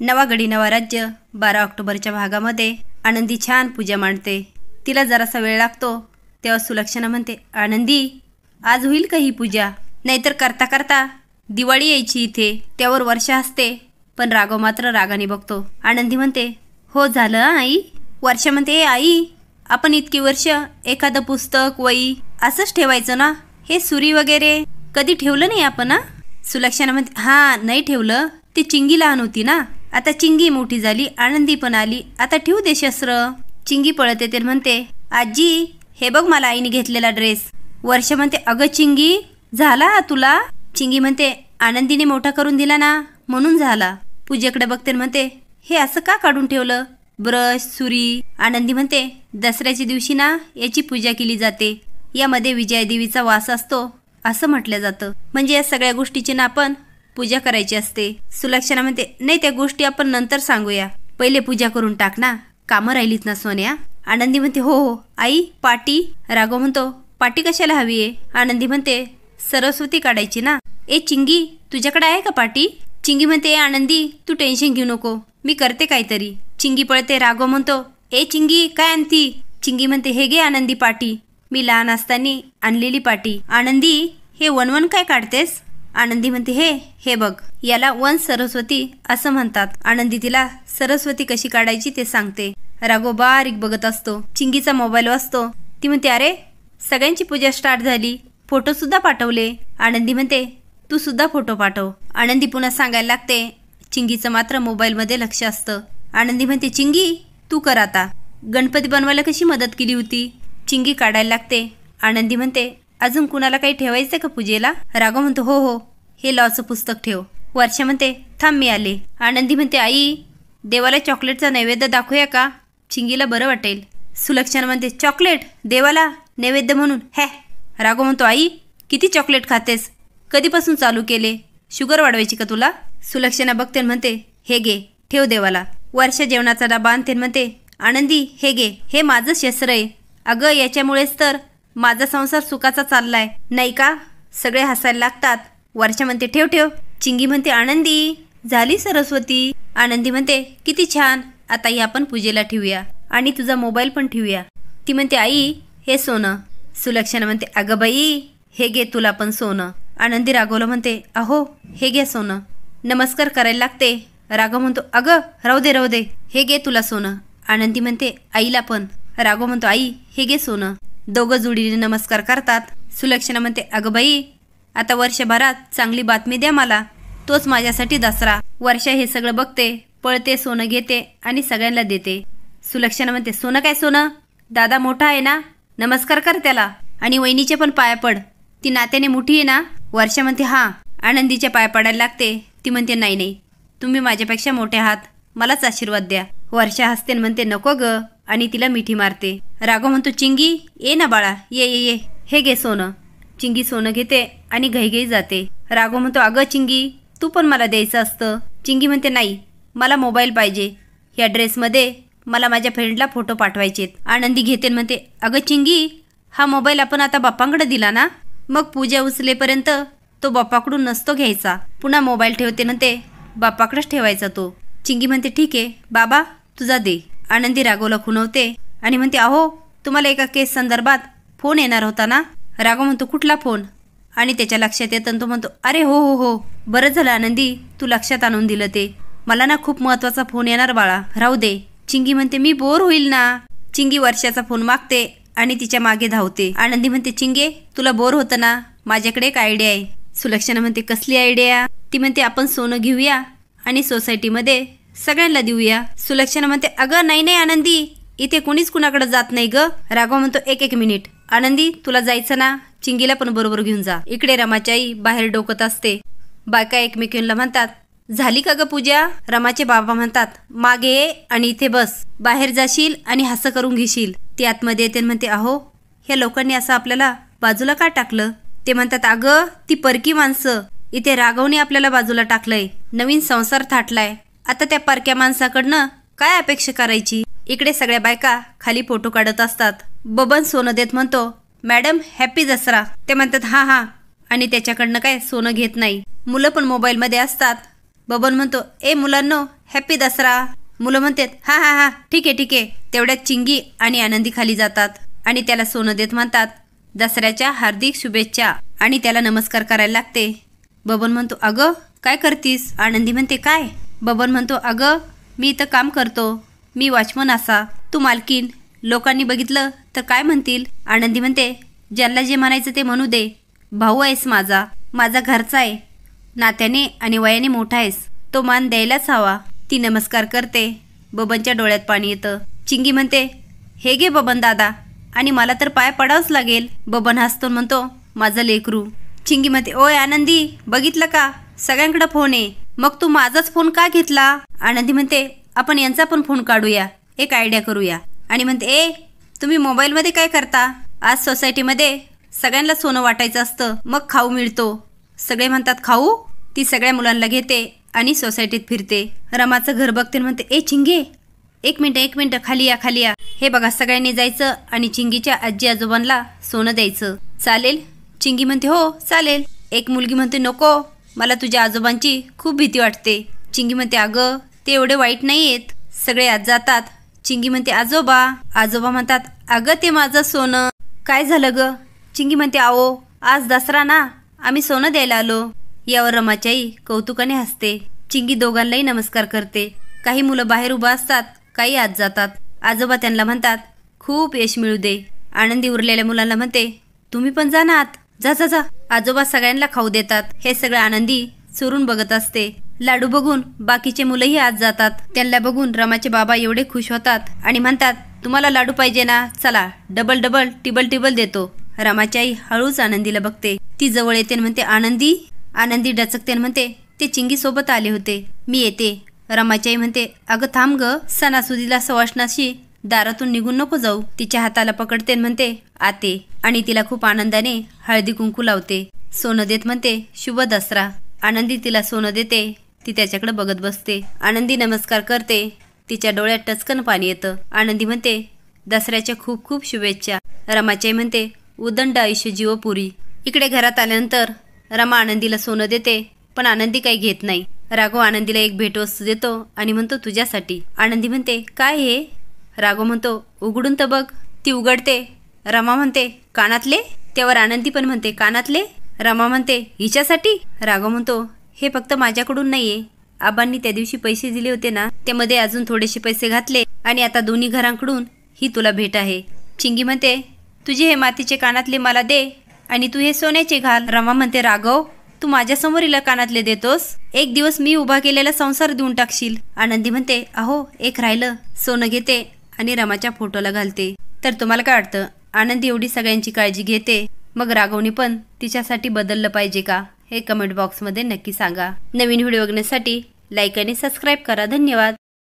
नवागडी नवा राज्य बारा ऑक्टोबरच्या भागामध्ये आनंदी छान पूजा मांडते तिला जरासा वेळ लागतो तेव्हा सुलक्षणा म्हणते आनंदी आज होईल का ही पूजा नाहीतर करता करता दिवाळी यायची इथे त्यावर वर्ष असते पण राघव मात्र रागाने बघतो आनंदी म्हणते हो झालं आई वर्षा म्हणते आई आपण इतकी वर्ष एखादं पुस्तक वही असंच ठेवायचं ना हे सुरी वगैरे कधी ठेवलं नाही आपण सुलक्षणा म्हणते हां नाही ठेवलं ती चिंगी लहान होती ना आता चिंगी मोठी झाली आनंदी पण आली आता ठेवू दे शस्त्र चिंगी पळत येते म्हणते आजी हे बघ मला आईने घेतलेला ड्रेस वर्ष म्हणते अगं चिंगी झाला तुला चिंगी म्हणते आनंदीने मोठा करून दिला ना म्हणून झाला पूजेकडे बघते म्हणते हे असं का काढून ठेवलं ब्रश सुरी आनंदी म्हणते दसऱ्याच्या दिवशी ना याची पूजा केली जाते यामध्ये देवीचा वास असतो असं म्हटलं जातं म्हणजे या सगळ्या गोष्टीचे ना आपण पूजा करायची असते सुलक्षणा म्हणते नाही त्या गोष्टी आपण नंतर सांगूया पहिले पूजा करून टाक ना कामं राहिलीच ना सोन्या आनंदी म्हणते हो हो आई पाटी राघव म्हणतो पाटी कशाला हवी आहे आनंदी म्हणते सरस्वती काढायची ना ए चिंगी तुझ्याकडे आहे का पाटी चिंगी म्हणते आनंदी तू टेन्शन घेऊ नको मी करते काहीतरी चिंगी पळते राघव म्हणतो ए चिंगी काय आणती चिंगी म्हणते हे गे आनंदी पाटी मी लहान असताना आणलेली पाटी आनंदी हे वनवन काय काढतेस आनंदी म्हणते हे हे बघ याला वन सरस्वती असं म्हणतात आनंदी तिला सरस्वती कशी काढायची ते सांगते राघो बारीक बघत असतो चिंगीचा मोबाईल वाचतो ती म्हणते अरे सगळ्यांची पूजा स्टार्ट झाली फोटो सुद्धा पाठवले आनंदी म्हणते तू सुद्धा फोटो पाठव आनंदी पुन्हा सांगायला लागते चिंगीचं मात्र मोबाईलमध्ये लक्ष असतं आनंदी म्हणते चिंगी तू कर आता गणपती बनवायला कशी मदत केली होती चिंगी काढायला लागते आनंदी म्हणते अजून कुणाला काही ठेवायचं का पूजेला राघव म्हणतो हो हो हे लॉचं पुस्तक ठेव वर्षा म्हणते थांब मी आले आनंदी म्हणते आई देवाला चॉकलेटचा नैवेद्य दाखवूया का चिंगीला बरं वाटेल सुलक्षणा म्हणते चॉकलेट देवाला नैवेद्य म्हणून हॅ राघव म्हणतो आई किती चॉकलेट खातेस कधीपासून चालू केले शुगर वाढवायची का तुला सुलक्षणा बघते म्हणते हे गे ठेव देवाला वर्ष जेवणाचा डबा आणते म्हणते आनंदी हे गे हे माझं शस्त्र आहे अगं याच्यामुळेच तर माझा संसार सुखाचा चाललाय नाही का सगळे हसायला लागतात वर्षा म्हणते ठेव ठेव चिंगी म्हणते आनंदी झाली सरस्वती आनंदी म्हणते किती छान आता ही आपण पूजेला ठेवूया आणि तुझा मोबाईल पण ठेवूया ती म्हणते आई हे सोनं सुलक्षणा म्हणते अगं बाई हे घे तुला पण सोनं आनंदी राघवला म्हणते अहो हे घे सोनं नमस्कार करायला लागते राघव म्हणतो अगं राहू दे राहू दे हे घे तुला सोनं आनंदी म्हणते आईला पण राघव म्हणतो आई हे घे सोनं दोघं जुडीने नमस्कार करतात सुलक्षणा म्हणते अगं बाई आता वर्षभरात चांगली बातमी द्या मला तोच माझ्यासाठी दसरा वर्षा हे सगळं बघते पळते सोनं घेते आणि सगळ्यांना देते सुलक्षणा म्हणते सोनं काय सोनं दादा मोठा आहे ना नमस्कार कर त्याला आणि वहिनीचे पण पाया पड ती नात्याने मोठी आहे ना वर्षा म्हणते हां आनंदीच्या पाया पडायला लागते ती म्हणते नाही नाही तुम्ही माझ्यापेक्षा मोठे आहात मलाच आशीर्वाद द्या वर्षा हसते म्हणते नको ग आणि तिला मिठी मारते राघव म्हणतो चिंगी ये ना बाळा ये ये ये हे घे सोनं चिंगी सोनं घेते आणि घाईघाई जाते राघव म्हणतो अगं चिंगी तू पण मला द्यायचं असतं चिंगी म्हणते नाही मला मोबाईल पाहिजे या ड्रेसमध्ये मला माझ्या फ्रेंडला फोटो पाठवायचेत आनंदी घेते म्हणते अगं चिंगी हा मोबाईल आपण आता बाप्पांकडे दिला ना मग पूजा उचलेपर्यंत तो बाप्पाकडून नसतो घ्यायचा पुन्हा मोबाईल ठेवते म्हणते बाप्पाकडेच ठेवायचा तो चिंगी म्हणते ठीक आहे बाबा तुझा दे आनंदी राघवला खुनवते आणि म्हणते अहो तुम्हाला एका केस संदर्भात फोन येणार होता ना रागो म्हणतो कुठला फोन आणि त्याच्या लक्षात येतं तो म्हणतो अरे हो हो हो बरं झालं आनंदी तू लक्षात आणून दिलं ते मला ना खूप महत्त्वाचा फोन येणार बाळा राहू दे चिंगी म्हणते मी बोर होईल ना चिंगी वर्षाचा फोन मागते आणि तिच्या मागे धावते आनंदी म्हणते चिंगे तुला बोर होतं ना माझ्याकडे एक आयडिया आहे सुलक्षणा म्हणते कसली आयडिया ती म्हणते आपण सोनं घेऊया आणि सोसायटीमध्ये सगळ्यांना देऊया सुलक्षणा म्हणते अगं नाही नाही आनंदी इथे कोणीच कुणाकडे जात नाही ग राघव म्हणतो एक एक मिनिट आनंदी तुला जायचं ना चिंगीला पण बरोबर घेऊन जा इकडे रमाच्या आई बाहेर डोकत असते बायका एकमेकींना म्हणतात झाली का ग पूजा रमाचे बाबा म्हणतात मागे आणि इथे बस बाहेर जाशील आणि हसं करून घेशील ती आतमध्ये येते म्हणते अहो ह्या लोकांनी असं आपल्याला बाजूला का टाकलं ते म्हणतात अगं ती परकी माणसं इथे राघवने आपल्याला बाजूला टाकलंय नवीन संसार थाटलाय आता त्या पारक्या माणसाकडनं काय अपेक्षा करायची इकडे सगळ्या बायका खाली फोटो काढत असतात बबन सोनं देत म्हणतो मॅडम हॅपी दसरा ते म्हणतात हां हां आणि त्याच्याकडनं काय सोनं घेत नाही मुलं पण मोबाईलमध्ये असतात बबन म्हणतो ए मुलांनो हॅपी दसरा मुलं म्हणतात हा हा हा ठीक आहे ठीक आहे तेवढ्यात चिंगी आणि आनंदी खाली जातात आणि त्याला सोनं देत म्हणतात दसऱ्याच्या हार्दिक शुभेच्छा आणि त्याला नमस्कार करायला लागते बबन म्हणतो अगं काय करतीस आनंदी म्हणते काय बबन म्हणतो अगं मी इथं काम करतो मी वॉचमन असा तू मालकीन लोकांनी बघितलं तर काय म्हणतील आनंदी म्हणते ज्यांना जे म्हणायचं ते म्हणू दे भाऊ आहेस माझा माझा घरचा आहे नात्याने आणि वयाने मोठा आहेस तो मान द्यायलाच हवा ती नमस्कार करते बबनच्या डोळ्यात पाणी येतं चिंगी म्हणते हे घे बबन दादा आणि मला तर पाय पडावंच लागेल बबन हसतो म्हणतो माझं लेकरू चिंगी म्हणते ओय आनंदी बघितलं का सगळ्यांकडं फोन आहे मग तू माझाच फोन का घेतला आनंदी म्हणते आपण यांचा पण फोन काढूया एक आयडिया करूया आणि म्हणते ए तुम्ही मोबाईलमध्ये काय करता आज सोसायटीमध्ये सगळ्यांना सोनं वाटायचं असतं मग खाऊ मिळतो सगळे म्हणतात खाऊ ती सगळ्या मुलांना घेते आणि सोसायटीत फिरते रमाचं घर बघते म्हणते ए चिंगे एक मिनटं एक मिनटं खाली या खाली या हे बघा सगळ्यांनी जायचं आणि चिंगीच्या आजी आजोबांना सोनं द्यायचं चालेल चिंगी म्हणते हो चालेल एक मुलगी म्हणते नको मला तुझ्या आजोबांची खूप भीती वाटते चिंगी म्हणते अगं ते एवढे वाईट नाही आहेत सगळे आज जातात चिंगी म्हणते आजोबा आजोबा म्हणतात अगं ते माझं सोनं काय झालं ग चिंगी म्हणते आओ आज दसरा ना आम्ही सोनं द्यायला आलो यावर रमाच्याई कौतुकाने हसते चिंगी दोघांनाही नमस्कार करते काही मुलं बाहेर उभा असतात काही आत जातात आजोबा त्यांना म्हणतात खूप यश मिळू दे आनंदी उरलेल्या मुलांना म्हणते तुम्ही पण जाणार जा जा जा आजोबा सगळ्यांना खाऊ देतात हे सगळं आनंदी चुरून बघत असते लाडू बघून बाकीचे मुलंही आज जातात त्यांना बघून रमाचे बाबा एवढे खुश होतात आणि म्हणतात तुम्हाला लाडू पाहिजे ना चला डबल डबल टिबल टिबल देतो रमाची आई हळूच आनंदीला बघते ती जवळ येते म्हणते आनंदी आनंदी डचकते म्हणते ते चिंगी सोबत आले होते मी येते रमाची आई म्हणते अगं थांब ग सणासुदीला सवासणाशी दारातून निघून नको जाऊ तिच्या हाताला पकडते म्हणते आते आणि तिला खूप आनंदाने हळदी कुंकू लावते सोनं देत म्हणते शुभ दसरा आनंदी तिला सोनं देते ती त्याच्याकडे बघत बसते आनंदी नमस्कार करते तिच्या डोळ्यात टचकन पाणी येतं आनंदी म्हणते दसऱ्याच्या खूप खूप शुभेच्छा रमाचे म्हणते उदंड आयुष्य जीवपुरी इकडे घरात आल्यानंतर रमा आनंदीला सोनं देते पण आनंदी काही घेत नाही राघव आनंदीला एक भेटवस्तू देतो आणि म्हणतो तुझ्यासाठी आनंदी म्हणते काय हे राघव म्हणतो उघडून तर बघ ती उघडते रमा म्हणते कानातले त्यावर आनंदी पण म्हणते कानातले रमा म्हणते हिच्यासाठी राघव म्हणतो हे फक्त माझ्याकडून नाहीये आबांनी त्या दिवशी पैसे दिले होते ना त्यामध्ये अजून थोडेसे पैसे घातले आणि आता दोन्ही घरांकडून ही तुला भेट आहे चिंगी म्हणते तुझे हे मातीचे कानातले मला दे आणि तू हे सोन्याचे घाल रमा म्हणते राघव तू माझ्यासमोर हिला कानातले देतोस एक दिवस मी उभा केलेला संसार देऊन टाकशील आनंदी म्हणते अहो एक राहिलं सोनं घेते आणि रमाच्या फोटोला घालते तर तुम्हाला काय वाटतं आनंदी एवढी सगळ्यांची काळजी घेते मग राघवनी पण तिच्यासाठी बदललं पाहिजे का हे कमेंट बॉक्समध्ये नक्की सांगा नवीन व्हिडिओ बघण्यासाठी लाईक आणि सबस्क्राईब करा धन्यवाद